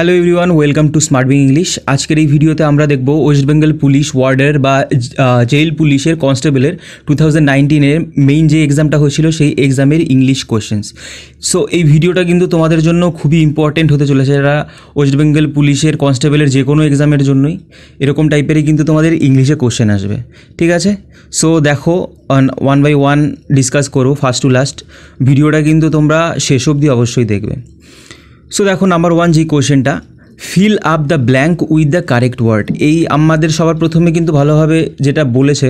hello everyone welcome to smart being English আজকের এই ভিডিওতে আমরা দেখব ওয়েস্ট বেঙ্গল পুলিশ ওয়ার্ডের বা জেল পুলিশের কনস্টেবলের টু থাউজেন্ড মেইন যে এক্সামটা হয়েছিল সেই এক্সামের ইংলিশ কোয়েশ্চেন্স সো এই ভিডিওটা কিন্তু তোমাদের জন্য খুবই ইম্পর্টেন্ট হতে চলেছে যারা ওয়েস্ট বেঙ্গল পুলিশের কনস্টেবলের যে কোনো এক্সামের জন্যই এরকম টাইপেরই কিন্তু তোমাদের ইংলিশে কোশ্চেন আসবে ঠিক আছে সো দেখো ওয়ান বাই ওয়ান ডিসকাস করো ফার্স্ট টু লাস্ট ভিডিওটা কিন্তু তোমরা শেষ অবধি অবশ্যই দেখবে সো দেখো নাম্বার ওয়ান যে কোয়েশ্চেনটা fill up the blank with the correct word এই আমাদের সবার প্রথমে কিন্তু ভালোভাবে যেটা বলেছে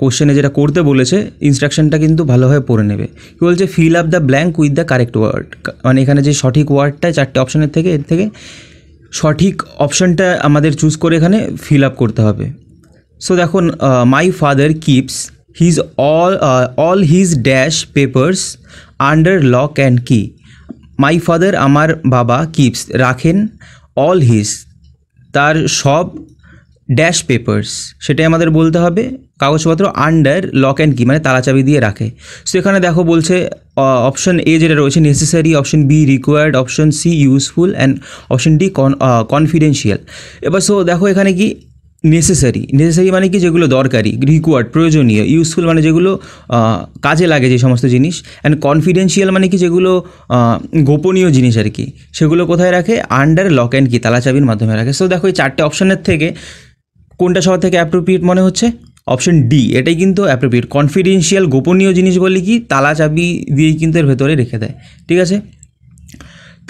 কোশ্চেনে যেটা করতে বলেছে ইনস্ট্রাকশনটা কিন্তু ভালোভাবে পড়ে নেবে কি বলছে fill up the blank with the correct word মানে এখানে যে সঠিক ওয়ার্ডটা চারটে অপশানের থেকে এর থেকে সঠিক অপশানটা আমাদের চুজ করে এখানে ফিল আপ করতে হবে সো দেখো my father keeps his all all his dash papers under lock and কি মাই ফাদার আমার বাবা কিপস রাখেন অল হিজ তার সব ড্যাশ পেপার্স সেটাই আমাদের বলতে হবে কাগজপত্র আন্ডার লক অ্যান্ড কি মানে তালাচাবি দিয়ে রাখে সো এখানে দেখো বলছে অপশন এ যেটা রয়েছে necessary option B required option C useful and option D confidential এবার সো দেখো এখানে কি নেসেসারি নেসেসারি মানে কি যেগুলো দরকারি রিকোয়ার্ড প্রয়োজনীয় ইউজফুল মানে যেগুলো কাজে লাগে যে সমস্ত জিনিস অ্যান্ড কনফিডেন্সিয়াল মানে কি যেগুলো গোপনীয় জিনিস আর কি সেগুলো কোথায় রাখে আন্ডার লক অ্যান্ড কি তালাচাবির মাধ্যমে রাখে সো দেখো এই চারটে অপশনের থেকে কোনটা সবার থেকে অ্যাপ্রোপ্রিয়েট মনে হচ্ছে অপশন ডি এটাই কিন্তু অ্যাপ্রোপ্রিয়েট কনফিডেন্সিয়াল গোপনীয় জিনিস বলে কি তালা চাবি দিয়েই কিন্তু এর ভেতরে রেখে দেয় ঠিক আছে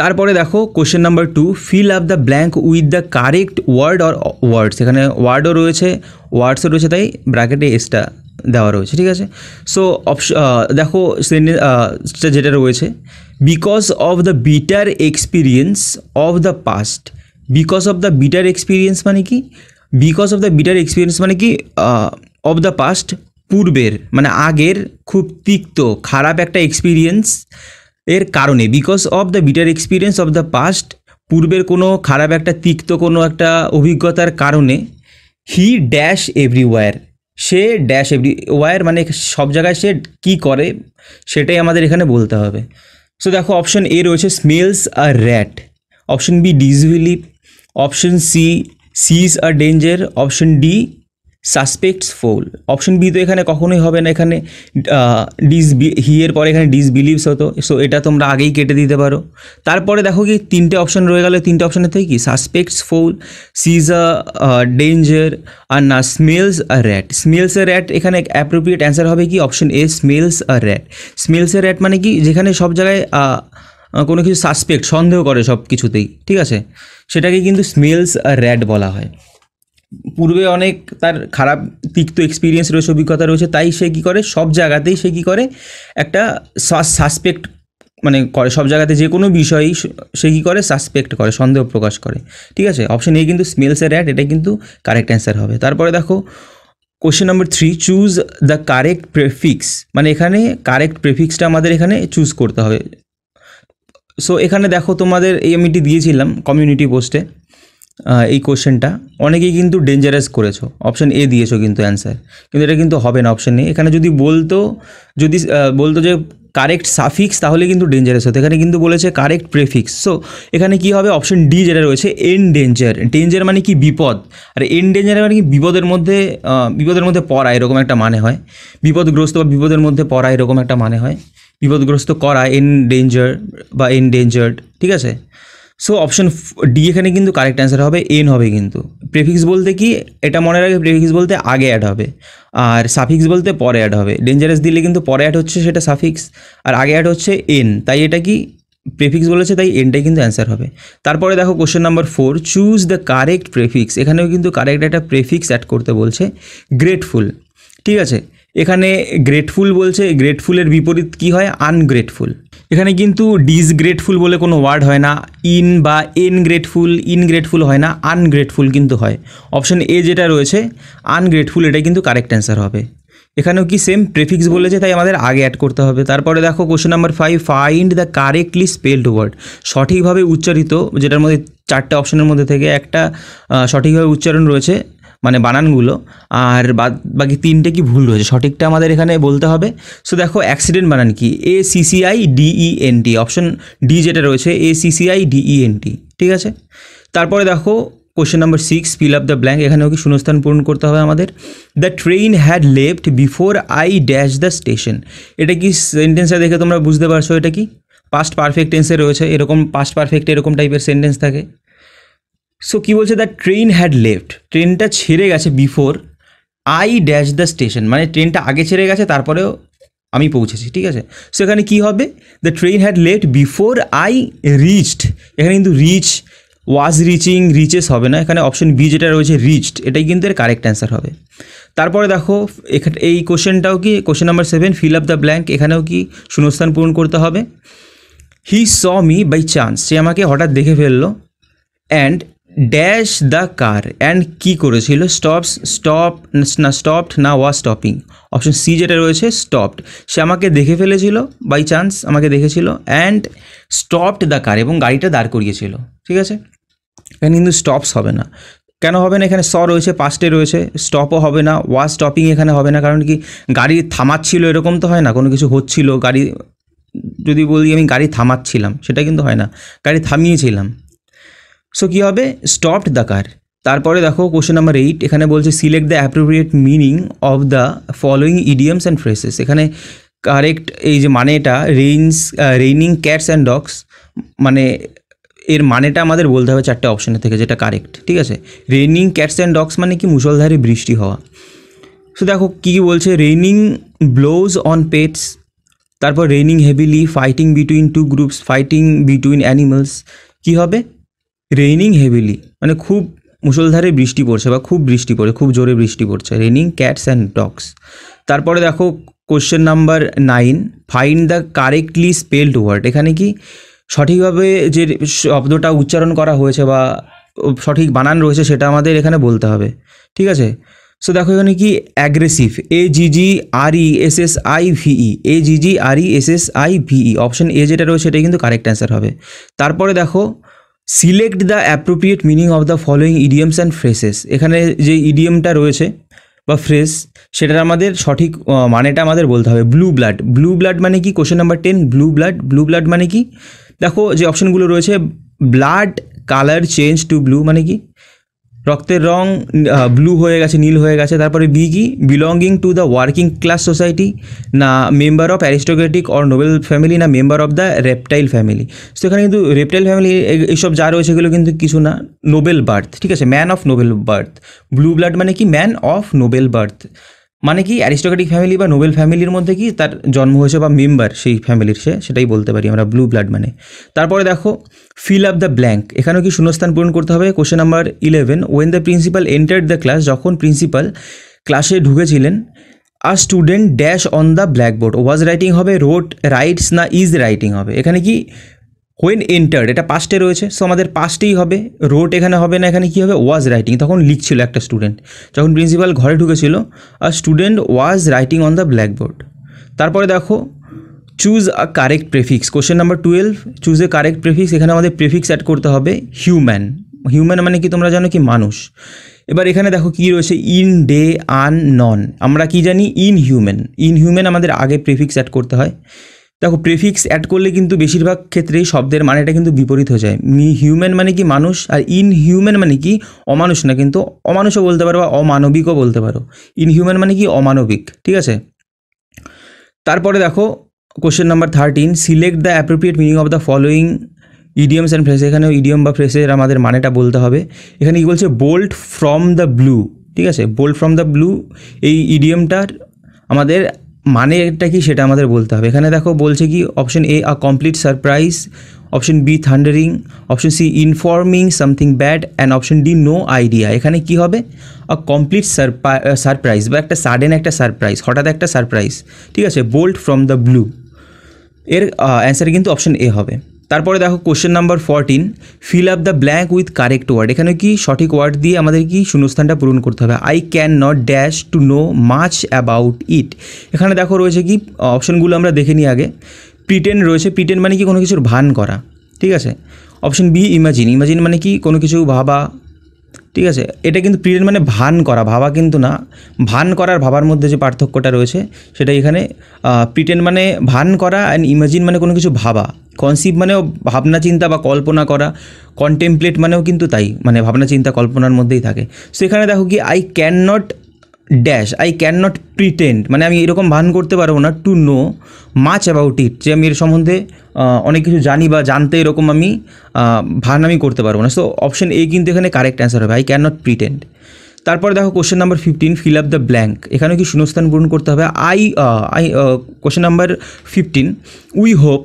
তারপরে দেখো question number two fill up the blank with the correct word or words এখানে ওয়ার্ডও রয়েছে ওয়ার্ডসও রয়েছে তাই ব্র্যাকেটে এসটা দেওয়া রয়েছে ঠিক আছে সো অপশ দেখো সেন্টেন্সটা যেটা রয়েছে because of the bitter experience of the past because of the bitter experience মানে কি because of the bitter experience মানে কি অফ দ্য পাস্ট পূর্বের মানে আগের খুব তিক্ত খারাপ একটা এক্সপিরিয়েন্স এর কারণে because of the bitter experience of the past পূর্বের কোনো খারাপ একটা তিক্ত কোনো একটা অভিজ্ঞতার কারণে হি ড্যাশ এভরিওয়ার সে ড্যাশ এভরি ওয়ার মানে সব জায়গায় সে কি করে সেটাই আমাদের এখানে বলতে হবে সো দেখো অপশন এ রয়েছে smells a rat option B disbelief option C sees a danger option D suspects foul option B তো এখানে কখনোই হবে না এখানে ডিস হিয়ের পরে এখানে ডিসবিলিভস হতো সো এটা তোমরা আগেই কেটে দিতে পারো তারপরে দেখো কি তিনটে অপশন রয়ে গেলে তিনটে অপশনের থেকে কি সাসপেক্টস ফোল সিজ আ ডেঞ্জার আর না smells a rat smells a rat এখানে অ্যাপ্রোপ্রিয়েট অ্যান্সার হবে কি option A smells a rat smells a rat মানে কি যেখানে সব জায়গায় কোনো কিছু সাসপেক্ট সন্দেহ করে সব কিছুতেই ঠিক আছে সেটাকে কিন্তু স্মেলস র্যাড বলা হয় পূর্বে অনেক তার খারাপ তিক্ত এক্সপিরিয়েন্স রয়েছে অভিজ্ঞতা রয়েছে তাই সে কী করে সব জায়গাতেই সে কী করে একটা সাসপেক্ট মানে করে সব জায়গাতে যে কোনো বিষয়েই সে কী করে সাসপেক্ট করে সন্দেহ প্রকাশ করে ঠিক আছে অপশন এ কিন্তু স্মেলসের অ্যাড এটা কিন্তু কারেক্ট অ্যান্সার হবে তারপরে দেখো question number three choose the correct prefix মানে এখানে কারেক্ট প্রেফিক্সটা আমাদের এখানে চুজ করতে হবে সো এখানে দেখো তোমাদের এই আমিটি দিয়েছিলাম কমিউনিটি পোস্টে এই কোশ্চেনটা অনেকেই কিন্তু ডেঞ্জারাস করেছো অপশন এ দিয়েছো কিন্তু অ্যান্সার কিন্তু এটা কিন্তু হবে না অপশন এ এখানে যদি বলতো যদি বলতো যে কারেক্ট সাফিক্স তাহলে কিন্তু ডেঞ্জারাস হতো এখানে কিন্তু বলেছে কারেক্ট প্রেফিক্স সো এখানে কি হবে অপশন ডি যেটা রয়েছে এন ডেঞ্জার ডেঞ্জার মানে কি বিপদ আর এন ডেঞ্জার মানে কি বিপদের মধ্যে বিপদের মধ্যে পড়া এরকম একটা মানে হয় বিপদগ্রস্ত বা বিপদের মধ্যে পড়া এরকম একটা মানে হয় বিপদগ্রস্ত করা এন ডেঞ্জার বা এন ডেঞ্জার্ড ঠিক আছে সো অপশন ডি এখানে কিন্তু কারেক্ট অ্যান্সার হবে এন হবে কিন্তু প্রেফিক্স বলতে কি এটা মনে রাখে প্রেফিক্স বলতে আগে অ্যাড হবে আর সাফিক্স বলতে পরে অ্যাড হবে ডেঞ্জারাস দিলে কিন্তু পরে অ্যাড হচ্ছে সেটা সাফিক্স আর আগে অ্যাড হচ্ছে এন তাই এটা কি প্রেফিক্স বলেছে তাই এনটাই কিন্তু অ্যান্সার হবে তারপরে দেখো question number four choose the correct prefix এখানেও কিন্তু কারেক্ট একটা প্রেফিক্স অ্যাড করতে বলছে গ্রেটফুল ঠিক আছে এখানে গ্রেটফুল বলছে গ্রেটফুলের বিপরীত কি হয় আনগ্রেটফুল এখানে কিন্তু ডিসগ্রেটফুল বলে কোনো ওয়ার্ড হয় না ইন বা এন ইনগ্রেটফুল হয় না আনগ্রেটফুল কিন্তু হয় অপশন এ যেটা রয়েছে আনগ্রেটফুল এটাই কিন্তু কারেক্ট অ্যান্সার হবে এখানেও কি সেম প্রেফিক্স বলেছে তাই আমাদের আগে অ্যাড করতে হবে তারপরে দেখো question number five find the correctly spelled word সঠিকভাবে উচ্চারিত যেটার মধ্যে চারটে অপশনের মধ্যে থেকে একটা সঠিকভাবে উচ্চারণ রয়েছে মানে বানানগুলো আর বাদ বাকি তিনটে কি ভুল রয়েছে সঠিকটা আমাদের এখানে বলতে হবে সো দেখো অ্যাক্সিডেন্ট বানান কি A CCI DENT option D যেটা রয়েছে এ সিসিআই ডিইএনটি ঠিক আছে তারপরে দেখো question number six fill up the blank এখানেও কি শূন্যস্থান পূরণ করতে হবে আমাদের the train had left before I dash the station এটা কি সেন্টেন্সটা দেখে তোমরা বুঝতে পারছো এটা কি পাস্ট পারফেক্ট টেন্সে রয়েছে এরকম পাস্ট পারফেক্ট এরকম টাইপের সেন্টেন্স থাকে সো কী বলছে দ্য ট্রেন হ্যাড লেফট ট্রেনটা ছেড়ে গেছে before I dash the station মানে ট্রেনটা আগে ছেড়ে গেছে তারপরেও আমি পৌঁছেছি ঠিক আছে সো এখানে কী হবে the train had left before I reached এখানে কিন্তু রিচ ওয়াজ রিচিং রিচেস হবে না এখানে অপশন বি যেটা রয়েছে রিচড এটাই কিন্তু এর কারেক্ট অ্যান্সার হবে তারপরে দেখো এখানে এই কোশ্চেনটাও কি question number seven fill up the blank এখানেও কি শূন্যস্থান পূরণ করতে হবে he saw me by chance সে আমাকে হঠাৎ দেখে ফেললো and dash the car and কী করেছিল স্টপস স্টপ না স্টপড না ওয়া স্টপিং অপশন সি যেটা রয়েছে স্টপড সে আমাকে দেখে ফেলেছিল বাই চান্স আমাকে দেখেছিল অ্যান্ড স্টপড দ্য কার এবং গাড়িটা দাঁড় করিয়েছিল ঠিক আছে এখানে কিন্তু স্টপস হবে না কেন হবে না এখানে স রয়েছে পাস্টে রয়েছে স্টপও হবে না ওয়া স্টপিং এখানে হবে না কারণ কি গাড়ি থামাচ্ছিল এরকম তো হয় না কোনো কিছু হচ্ছিল গাড়ি যদি বলি আমি গাড়ি থামাচ্ছিলাম সেটা কিন্তু হয় না গাড়ি থামিয়েছিলাম সো কী হবে স্টপড দ্য কার তারপরে দেখো কোশ্চেন নাম্বার এইট এখানে বলছে select the appropriate meaning of the following idioms and phrases এখানে কারেক্ট এই যে মানেটা rains raining cats and dogs মানে এর মানেটা আমাদের বলতে হবে চারটে অপশনের থেকে যেটা কারেক্ট ঠিক আছে রেইনিং ক্যাটস অ্যান্ড ডগস মানে কি মুসলধারে বৃষ্টি হওয়া সো দেখো কী কী বলছে রেইনিং ব্লোজ অন পেটস তারপর raining heavily fighting between two groups fighting between animals কী হবে রেইনিং হেভিলি মানে খুব মুসলধারে বৃষ্টি পড়ছে বা খুব বৃষ্টি পড়ে খুব জোরে বৃষ্টি পড়ছে রেইনিং ক্যাটস অ্যান্ড ডগস তারপরে দেখো question number nine find the correctly spelled word এখানে কি সঠিকভাবে যে শব্দটা উচ্চারণ করা হয়েছে বা সঠিক বানান রয়েছে সেটা আমাদের এখানে বলতে হবে ঠিক আছে সো দেখো এখানে কি aggressive A G G R E S S I VE A G G R E S S I VE option A যেটা রয়েছে সেটাই কিন্তু কারেক্ট অ্যান্সার হবে তারপরে দেখো select the appropriate meaning of the following idioms and phrases এখানে যে ইডিয়ামটা রয়েছে বা ফ্রেস সেটার আমাদের সঠিক মানেটা আমাদের বলতে হবে ব্লু ব্লাড ব্লু ব্লাড মানে কি question number ten blue blood blue blood মানে কি দেখো যে অপশনগুলো রয়েছে blood colour change to blue মানে কি রক্তের রং ব্লু হয়ে গেছে নীল হয়ে গেছে তারপরে বি কি belonging to the working class society না member of aristocratic or noble family না member of the reptile family তো এখানে কিন্তু রেপটাইল ফ্যামিলি এইসব যা রয়েছে এগুলো কিন্তু কিছু না নোবেল বার্থ ঠিক আছে man of noble birth blue blood মানে কি ম্যান অফ নোবেল বার্থ মানে কি অ্যারিস্টোক্রেটিক ফ্যামিলি বা নোবেল ফ্যামিলির মধ্যে কি তার জন্ম হয়েছে বা মেম্বার সেই ফ্যামিলির সে সেটাই বলতে পারি আমরা ব্লু ব্লাড মানে তারপরে দেখো ফিল আপ দ্য ব্ল্যাঙ্ক এখানেও কি শূন্যস্থান পূরণ করতে হবে question number eleven when the principal enter the class যখন প্রিন্সিপাল ক্লাসে ঢুকেছিলেন আর student dash on the blackboard was writing হবে রোড রাইটস না ইজ রাইটিং হবে এখানে কি হোয়েন এন্টার্ড এটা পাস্টে রয়েছে সো আমাদের পাস্টেই হবে রোড এখানে হবে না এখানে কী হবে ওয়াজ রাইটিং তখন লিখছিল একটা স্টুডেন্ট যখন প্রিন্সিপাল ঘরে ঢুকেছিল আর student was writing on the blackboard তারপরে দেখো choose a correct prefix question number twelve choose a correct prefix এখানে আমাদের প্রেফিক্স অ্যাড করতে হবে হিউম্যান হিউম্যান মানে কি তোমরা জানো কি মানুষ এবার এখানে দেখো কি রয়েছে ইন ডে আন নন আমরা কি জানি ইন হিউম্যান ইন হিউম্যান আমাদের আগে প্রেফিক্স অ্যাড করতে হয় দেখো প্রেফিক্স অ্যাড করলে কিন্তু বেশিরভাগ ক্ষেত্রেই শব্দের মানেটা কিন্তু বিপরীত হয়ে যায় হিউম্যান মানে কি মানুষ আর ইন হিউম্যান মানে কি অমানুষ না কিন্তু অমানুষও বলতে পারো বা অমানবিকও বলতে পারো ইন হিউম্যান মানে কি অমানবিক ঠিক আছে তারপরে দেখো question number thirteen select the appropriate meaning of the following idioms and phrase এখানেও ইডিয়াম বা ফ্রেসের আমাদের মানেটা বলতে হবে এখানে কী বলছে বোল্ট ফ্রম দ্য ব্লু ঠিক আছে বোল্ট ফ্রম দ্য ব্লু এই ইডিয়ামটার আমাদের মানে এটা কি সেটা আমাদের বলতে হবে এখানে দেখো বলছে কি option A a complete surprise option B thundering option C informing something bad and option D no idea এখানে কি হবে আ কমপ্লিট সারপ্রাইজ বা একটা সাডেন একটা সারপ্রাইজ হঠাৎ একটা সারপ্রাইজ ঠিক আছে বোল্ট ফ্রম দ্য ব্লু এর অ্যান্সার কিন্তু অপশন এ হবে তারপরে দেখো question number fourteen fill up the blank with correct word এখানে কি সঠিক ওয়ার্ড দিয়ে আমাদের কি শূন্যস্থানটা পূরণ করতে হবে I can not dash to know much about it এখানে দেখো রয়েছে কি অপশনগুলো আমরা দেখে নিই আগে প্রিটেন রয়েছে প্রিটেন মানে কি কোনো কিছুর ভান করা ঠিক আছে অপশন বি ইমাজিন ইমাজিন মানে কি কোনো কিছু ভাবা ঠিক আছে এটা কিন্তু প্রিটেন্ড মানে ভান করা ভাবা কিন্তু না ভান করার ভাবার মধ্যে যে পার্থক্যটা রয়েছে সেটা এখানে প্রিটেন্ট মানে ভান করা অ্যান্ড ইমাজিন মানে কোনো কিছু ভাবা কনসিপ্ট মানেও ভাবনা চিন্তা বা কল্পনা করা কন্টেমপ্লেট মানেও কিন্তু তাই মানে ভাবনা চিন্তা কল্পনার মধ্যেই থাকে সেখানে দেখো কি I can not dash I can not pretend মানে আমি এরকম ভান করতে পারবো না to know much about it যে আমি এর সম্বন্ধে অনেক কিছু জানি বা জানতে এরকম আমি ভান আমি করতে পারবো না সো অপশন এ কিন্তু এখানে কারেক্ট অ্যান্সার হবে আই ক্যান নট প্রিটেন্ড তারপর দেখো question number fifteen fill up the blank এখানেও কি শূন্যস্থান পূরণ করতে হবে I I question number fifteen we hope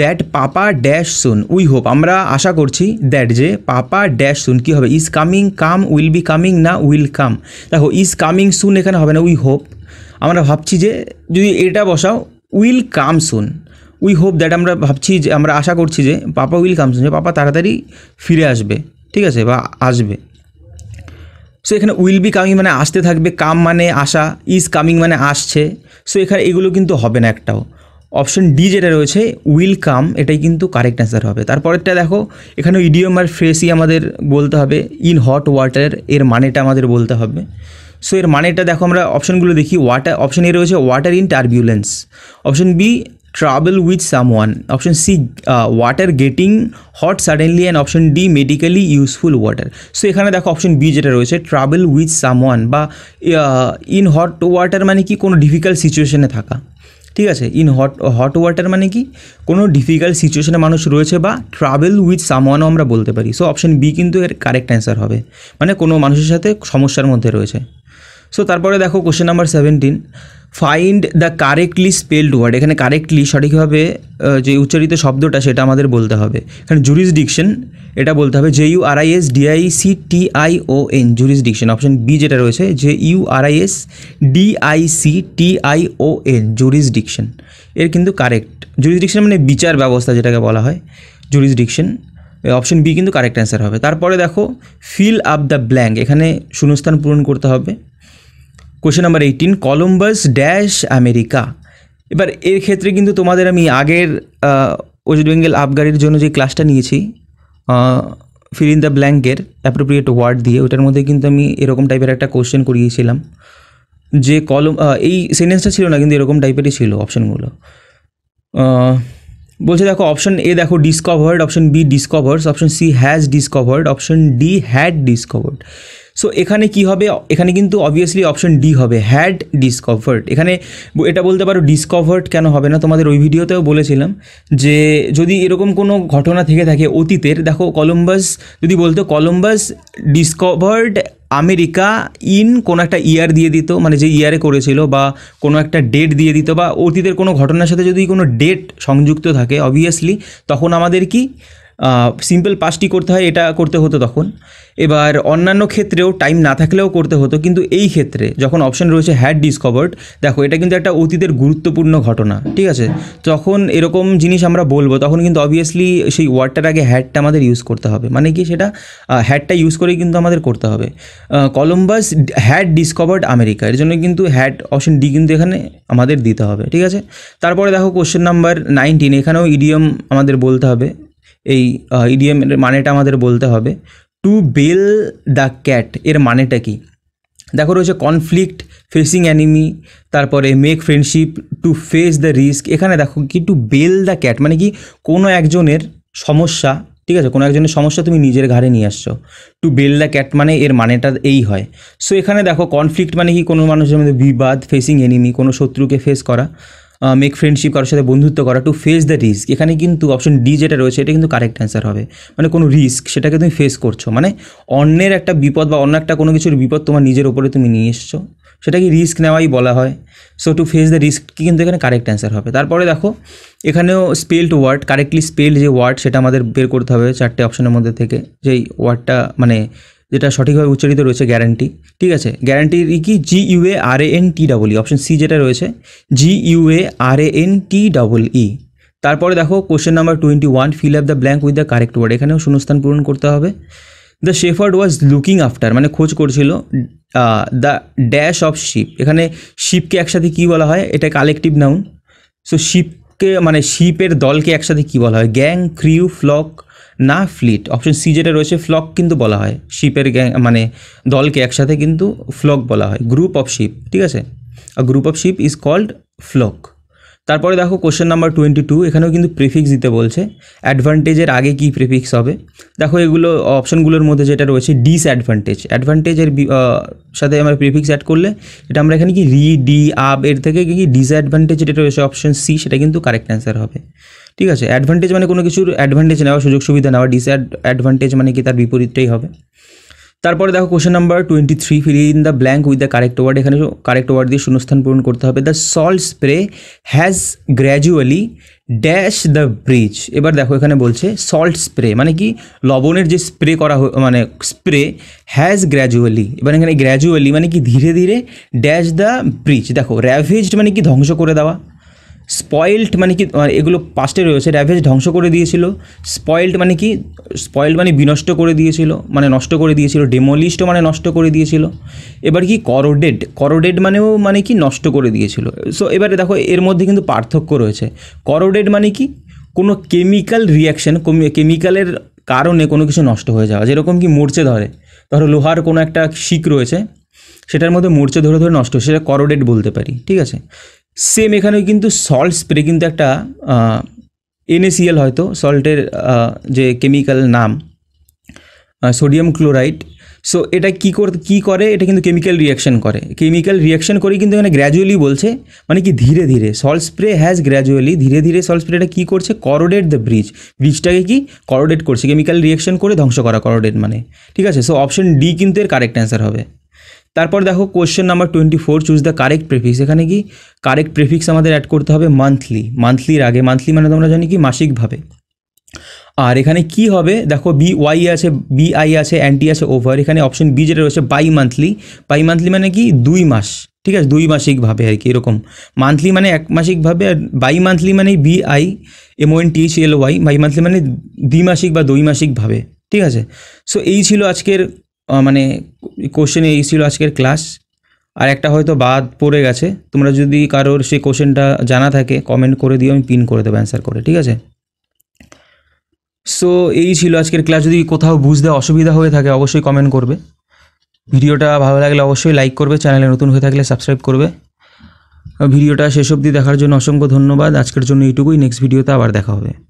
that papa dash soon we hope আমরা আশা করছি দ্যাট যে পাপা ড্যাশ সুন কী হবে is coming come will be coming না উইল কাম দেখো ইজ কামিং সুন এখানে হবে না উই হোপ আমরা ভাবছি যে যদি এটা বসাও will come soon we hope that আমরা ভাবছি যে আমরা আশা করছি যে পাপা উইল কাম সুন যে পাপা তাড়াতাড়ি ফিরে আসবে ঠিক আছে বা আসবে সো এখানে উইল বি কামিং মানে আসতে থাকবে কাম মানে আসা ইজ কামিং মানে আসছে সো এখানে এগুলো কিন্তু হবে না একটাও অপশন ডি যেটা রয়েছে উইল কাম এটাই কিন্তু কারেক্ট অ্যান্সার হবে তারপরেরটা দেখো এখানে ইডিওম আর ফ্রেসই আমাদের বলতে হবে ইন হট ওয়াটার এর মানেটা আমাদের বলতে হবে সো এর মানেটা দেখো আমরা অপশনগুলো দেখি ওয়াটার অপশন এ রয়েছে water in turbulence option B travel with someone option C water getting hot suddenly and option D medically useful water so এখানে দেখো অপশন বি যেটা রয়েছে ট্রাভেল উইথ সাম ওয়ান বা in hot water মানে কি কোনো difficult সিচুয়েশনে থাকা ঠিক আছে ইন হট হট ওয়াটার মানে কি কোনো ডিফিকাল্ট সিচুয়েশনে মানুষ রয়েছে বা ট্রাভেল উইথ সামওয়ানও আমরা বলতে পারি সো অপশন বি কিন্তু এর কারেক্ট অ্যান্সার হবে মানে কোনো মানুষের সাথে সমস্যার মধ্যে রয়েছে সো তারপরে দেখো question number seventeen find the correctly spelled word এখানে কারেক্টলি সঠিকভাবে যে উচ্চারিত শব্দটা সেটা আমাদের বলতে হবে এখানে জুরিসডিকশন এটা বলতে হবে J U R I S D I C T I O N jurisdiction option B যেটা রয়েছে J U R I S D I C T I O N jurisdiction এর কিন্তু কারেক্ট জুরিসডিকশন মানে বিচার ব্যবস্থা যেটাকে বলা হয় জুরিসডিকশন অপশন বি কিন্তু কারেক্ট অ্যান্সার হবে তারপরে দেখো ফিল আপ দ্য ব্ল্যাঙ্ক এখানে শূন্যস্থান পূরণ করতে হবে question number eighteen Columbus dash America এবার এর ক্ষেত্রে কিন্তু তোমাদের আমি আগের ওয়েস্ট বেঙ্গল আবগারির জন্য যে ক্লাসটা নিয়েছি ফিল ইন দ্য ব্ল্যাঙ্কের অ্যাপ্রোপ্রিয়েট ওয়ার্ড দিয়ে ওটার মধ্যে কিন্তু আমি এরকম টাইপের একটা কোশ্চেন করিয়েছিলাম যে কলম এই সেন্টেন্সটা ছিল না কিন্তু এরকম টাইপেরই ছিল অপশনগুলো বলছে দেখো অপশন এ দেখো discovered option B discovers option C has discovered option D had discovered so এখানে কি হবে এখানে কিন্তু অবভিয়াসলি অপশন ডি হবে হ্যাড ডিসকভার্ড এখানে এটা বলতে পারো ডিসকভার্ড কেন হবে না তোমাদের ওই ভিডিওতেও বলেছিলাম যে যদি এরকম কোনো ঘটনা থেকে থাকে অতীতের দেখো কলম্বাস যদি বলতো কলম্বাস ডিসকভার্ড আমেরিকা ইন কোনো একটা ইয়ার দিয়ে দিত মানে যে ইয়ারে করেছিল বা কোনো একটা ডেট দিয়ে দিত বা অতীতের কোনো ঘটনার সাথে যদি কোনো ডেট সংযুক্ত থাকে অবভিয়াসলি তখন আমাদের কি সিম্পল পাসটি করতে হয় এটা করতে হতো তখন এবার অন্যান্য ক্ষেত্রেও টাইম না থাকলেও করতে হতো কিন্তু এই ক্ষেত্রে যখন অপশন রয়েছে হ্যাড ডিসকভার্ড দেখো এটা কিন্তু একটা অতীতের গুরুত্বপূর্ণ ঘটনা ঠিক আছে তখন এরকম জিনিস আমরা বলবো তখন কিন্তু অবভিয়াসলি সেই ওয়ার্ডটার আগে হ্যাডটা আমাদের ইউজ করতে হবে মানে কি সেটা হ্যাডটা ইউজ করেই কিন্তু আমাদের করতে হবে কলম্বাস হ্যাড ডিসকভার্ড আমেরিকা এর জন্য কিন্তু হ্যাড অপশন ডি কিন্তু এখানে আমাদের দিতে হবে ঠিক আছে তারপরে দেখো কোশ্চেন নাম্বার নাইনটিন এখানেও ইডিয়ম আমাদের বলতে হবে এই ইডিএম এর মানেটা আমাদের বলতে হবে টু বেল দ্য ক্যাট এর মানেটা কি দেখো রয়েছে কনফ্লিক্ট ফেসিং অ্যানিমি তারপরে make friendship to face the risk এখানে দেখো কি টু বেল দ্য ক্যাট মানে কি কোনো একজনের সমস্যা ঠিক আছে কোনো একজনের সমস্যা তুমি নিজের ঘাড়ে নিয়ে আসছো টু বেল দ্য ক্যাট মানে এর মানেটা এই হয় সো এখানে দেখো কনফ্লিক্ট মানে কি কোনো মানুষের মধ্যে বিবাদ ফেসিং এনিমি কোনো শত্রুকে ফেস করা মেক ফ্রেন্ডশিপ কারোর সাথে বন্ধুত্ব করা টু ফেস দ্য রিস্ক এখানে কিন্তু অপশন ডি যেটা রয়েছে এটা কিন্তু কারেক্ট অ্যান্সার হবে মানে কোনো রিস্ক সেটাকে তুমি ফেস করছো মানে অন্যের একটা বিপদ বা অন্য একটা কোনো কিছুর বিপদ তোমার নিজের ওপরে তুমি নিয়ে এসছো সেটাকে রিস্ক নেওয়াই বলা হয় so to face the risk কি কিন্তু এখানে কারেক্ট অ্যান্সার হবে তারপরে দেখো এখানেও স্পেলড ওয়ার্ড কারেক্টলি স্পেলড যে ওয়ার্ড সেটা আমাদের বের করতে হবে চারটে অপশনের মধ্যে থেকে যেই ওয়ার্ডটা মানে যেটা সঠিকভাবে উচ্চারিত রয়েছে গ্যারান্টি ঠিক আছে গ্যারান্টির কি G U A R A N T double E option C যেটা রয়েছে G U A R A N T double E তারপরে দেখো question number twenty one fill up the blank with the correct word এখানেও শূন্যস্থান পূরণ করতে হবে the shepherd was looking after মানে খোঁজ করছিল দ্য ড্যাশ অফ শিপ এখানে শিপকে একসাথে কী বলা হয় এটা কালেকটিভ নাউন সো শিপকে মানে শিপের দলকে একসাথে কী বলা হয় গ্যাং ক্রিউ ফ্লক না ফ্লিট অপশন সি যেটা রয়েছে ফ্লক কিন্তু বলা হয় শিপের গ্যাং মানে দলকে একসাথে কিন্তু ফ্লক বলা হয় গ্রুপ অফ শিপ ঠিক আছে আর group of ship is called flock তারপরে দেখো কোশ্চেন নাম্বার টোয়েন্টি টু এখানেও কিন্তু প্রিফিক্স দিতে বলছে অ্যাডভান্টেজের আগে কি প্রিফিক্স হবে দেখো এগুলো অপশনগুলোর মধ্যে যেটা রয়েছে ডিসঅ্যাডভান্টেজ অ্যাডভান্টেজের সাথে আমরা প্রিফিক্স অ্যাড করলে এটা আমরা এখানে কি রি ডি আপ এর থেকে কি ডিসঅ্যাডভান্টেজ যেটা রয়েছে অপশন সি সেটা কিন্তু কারেক্ট অ্যান্সার হবে ঠিক আছে অ্যাডভান্টেজ মানে কোনো কিছুর অ্যাডভান্টেজ নেওয়া সুযোগ সুবিধা নেওয়া ডিসঅ্যাডভান্টেজ মানে কি তার বিপরীতটাই হবে তারপরে দেখো question number twenty three fill in the blank with the correct word এখানে কারেক্ট ওয়ার্ড দিয়ে শূন্যস্থান পূরণ করতে হবে the salt spray has gradually dash the bridge এবার দেখো এখানে বলছে সল্ট স্প্রে মানে কি লবণের যে স্প্রে করা মানে স্প্রে হ্যাজ গ্র্যাজুয়ালি এবার এখানে গ্র্যাজুয়ালি মানে কি ধীরে ধীরে ড্যাশ দ্য ব্রিজ দেখো র্যাভেজড মানে কি ধ্বংস করে দেওয়া স্পয়েল্ড মানে কি মানে এগুলো পাস্টে রয়েছে ড্যাভেজ ধ্বংস করে দিয়েছিল স্পয়েল্ড মানে কি স্পয়েল্ড মানে বিনষ্ট করে দিয়েছিল মানে নষ্ট করে দিয়েছিল ডেমোলিস্ট মানে নষ্ট করে দিয়েছিল এবার কি করোডেড করোডেড মানেও মানে কি নষ্ট করে দিয়েছিল সো এবারে দেখো এর মধ্যে কিন্তু পার্থক্য রয়েছে করোডেড মানে কি কোনো কেমিক্যাল রিয়াকশান কেমিক্যালের কারণে কোনো কিছু নষ্ট হয়ে যাওয়া যেরকম কি মোর্চে ধরে ধরো লোহার কোনো একটা শিক রয়েছে সেটার মধ্যে মোর্চে ধরে ধরে নষ্ট সেটা করোডেড বলতে পারি ঠিক আছে সেম এখানেও কিন্তু সল্ট স্প্রে কিন্তু একটা এনএসিএল হয়তো সল্টের যে কেমিক্যাল নাম সোডিয়াম ক্লোরাইড সো এটা কী কর কী করে এটা কিন্তু কেমিক্যাল রিয়াকশন করে কেমিক্যাল রিয়াকশন করে কিন্তু এখানে গ্র্যাজুয়ালি বলছে মানে কি ধীরে ধীরে সল্ট স্প্রে হ্যাজ গ্র্যাজুয়ালি ধীরে ধীরে সল্ট স্প্রেটা কী করছে করোডেট দ্য ব্রিজ ব্রিজটাকে কি করোডেট করছে কেমিক্যাল রিয়াকশন করে ধ্বংস করা করোডেট মানে ঠিক আছে সো অপশন ডি কিন্তু এর কারেক্ট অ্যান্সার হবে তারপর দেখো question number twenty four choose the correct prefix এখানে কি কারেক্ট প্রিফিক্স আমাদের অ্যাড করতে হবে মান্থলি মান্থলির আগে মান্থলি মানে তোমরা জানি কি মাসিকভাবে আর এখানে কি হবে দেখো বি ওয়াই আছে বি আই আছে অ্যান্টি আছে ওভার এখানে অপশন বি যেটা রয়েছে বাই মান্থলি বাই মান্থলি মানে কি দুই মাস ঠিক আছে দুই মাসিকভাবে আর কি এরকম মান্থলি মানে এক মাসিকভাবে আর বাই মান্থলি মানে B I M O N T L Y bimonthly মানে দ্বিমাসিক বা দুই মাসিকভাবে ঠিক আছে সো এই ছিল আজকের মানে কোশ্চেন এই ছিল আজকের ক্লাস আর একটা হয়তো বাদ পড়ে গেছে তোমরা যদি কারোর সেই কোশ্চেনটা জানা থাকে কমেন্ট করে দিও আমি পিন করে দেবো অ্যান্সার করে ঠিক আছে সো এই ছিল আজকের ক্লাস যদি কোথাও বুঝতে অসুবিধা হয়ে থাকে অবশ্যই কমেন্ট করবে ভিডিওটা ভালো লাগলে অবশ্যই লাইক করবে চ্যানেলে নতুন হয়ে থাকলে সাবস্ক্রাইব করবে ভিডিওটা শেষ অবধি দেখার জন্য অসংখ্য ধন্যবাদ আজকের জন্য এইটুকুই নেক্সট ভিডিওতে আবার দেখা হবে